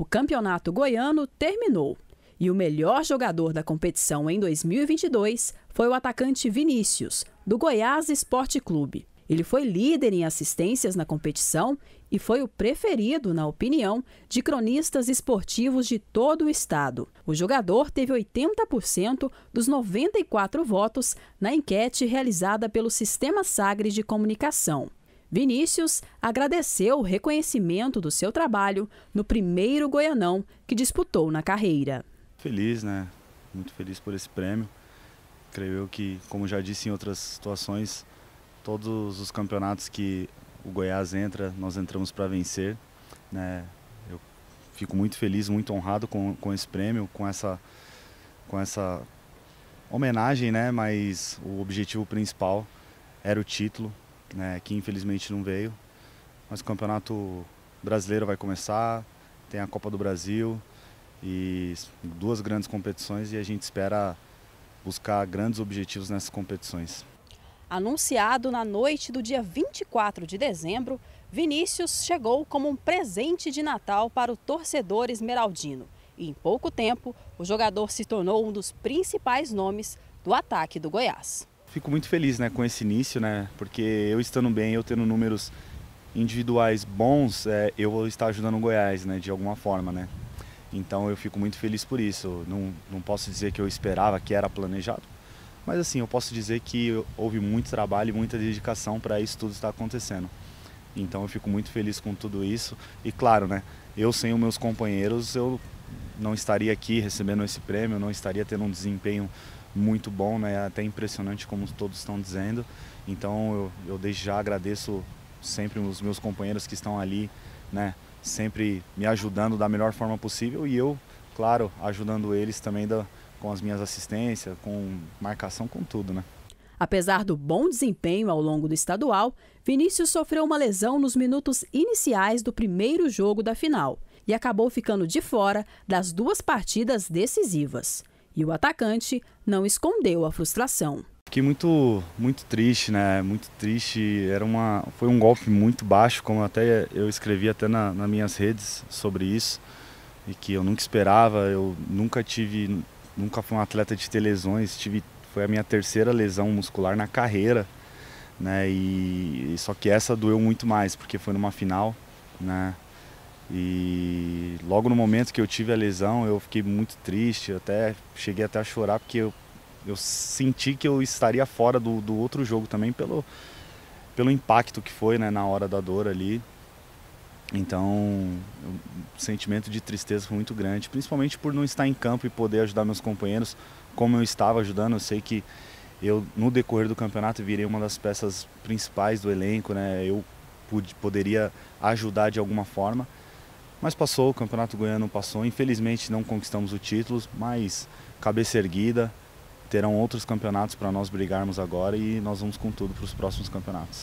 O campeonato goiano terminou e o melhor jogador da competição em 2022 foi o atacante Vinícius, do Goiás Esporte Clube. Ele foi líder em assistências na competição e foi o preferido, na opinião, de cronistas esportivos de todo o estado. O jogador teve 80% dos 94 votos na enquete realizada pelo Sistema Sagres de Comunicação. Vinícius agradeceu o reconhecimento do seu trabalho no primeiro Goianão que disputou na carreira. Feliz, né? Muito feliz por esse prêmio. Creio eu que, como já disse em outras situações, todos os campeonatos que o Goiás entra, nós entramos para vencer. Né? Eu fico muito feliz, muito honrado com, com esse prêmio, com essa, com essa homenagem, né? mas o objetivo principal era o título né, que infelizmente não veio. Mas o Campeonato Brasileiro vai começar, tem a Copa do Brasil e duas grandes competições e a gente espera buscar grandes objetivos nessas competições. Anunciado na noite do dia 24 de dezembro, Vinícius chegou como um presente de Natal para o torcedor esmeraldino. E em pouco tempo, o jogador se tornou um dos principais nomes do ataque do Goiás fico muito feliz né, com esse início, né? Porque eu estando bem, eu tendo números individuais bons, é, eu vou estar ajudando o Goiás, né? De alguma forma, né? Então eu fico muito feliz por isso. Não, não posso dizer que eu esperava, que era planejado, mas assim, eu posso dizer que houve muito trabalho e muita dedicação para isso tudo estar acontecendo. Então eu fico muito feliz com tudo isso. E claro, né? Eu sem os meus companheiros, eu não estaria aqui recebendo esse prêmio, não estaria tendo um desempenho muito bom, né? É até impressionante como todos estão dizendo. Então eu, eu desde já agradeço sempre os meus companheiros que estão ali, né? sempre me ajudando da melhor forma possível e eu, claro, ajudando eles também da, com as minhas assistências, com marcação, com tudo. Né? Apesar do bom desempenho ao longo do estadual, Vinícius sofreu uma lesão nos minutos iniciais do primeiro jogo da final e acabou ficando de fora das duas partidas decisivas. E o atacante não escondeu a frustração. Fiquei muito, muito triste, né? Muito triste. Era uma, foi um golpe muito baixo, como até eu escrevi até na, nas minhas redes sobre isso, e que eu nunca esperava. Eu nunca tive, nunca fui um atleta de ter lesões. Tive, foi a minha terceira lesão muscular na carreira, né? E só que essa doeu muito mais porque foi numa final, né? E logo no momento que eu tive a lesão, eu fiquei muito triste, até cheguei até a chorar porque eu, eu senti que eu estaria fora do, do outro jogo também pelo, pelo impacto que foi né, na hora da dor ali. Então, o sentimento de tristeza foi muito grande, principalmente por não estar em campo e poder ajudar meus companheiros como eu estava ajudando. Eu sei que eu, no decorrer do campeonato, virei uma das peças principais do elenco, né? Eu pude, poderia ajudar de alguma forma. Mas passou, o Campeonato Goiano passou. Infelizmente não conquistamos o título, mas cabeça erguida, terão outros campeonatos para nós brigarmos agora e nós vamos com tudo para os próximos campeonatos.